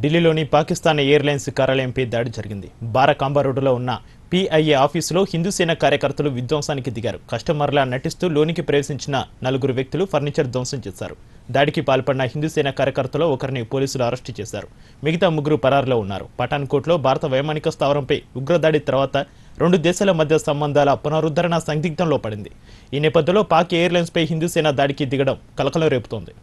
ఢిల్లీలోని పాకిస్తాన్ ఎయిర్లైన్స్ కార్యాలయంపై దాడి జరిగింది బారాకాంబా రోడ్డులో ఉన్న పిఐఏ ఆఫీసులో హిందూసేన కార్యకర్తలు విధ్వంసానికి దిగారు కస్టమర్ల నటిస్తూ లోనికి ప్రవేశించిన నలుగురు వ్యక్తులు ఫర్నిచర్ ధ్వంసం చేశారు దాడికి పాల్పడిన హిందూసేన కార్యకర్తలో ఒకరిని పోలీసులు అరెస్టు చేశారు మిగతా ముగ్గురు పరారులో ఉన్నారు పఠాన్కోట్లో భారత వైమానిక స్థావరంపై ఉగ్రదాడి తర్వాత రెండు దేశాల మధ్య సంబంధాల పునరుద్ధరణ సందిగ్ధంలో పడింది ఈ నేపథ్యంలో పాక్ ఎయిర్లైన్స్పై హిందూసేన దాడికి దిగడం కలకలం రేపుతోంది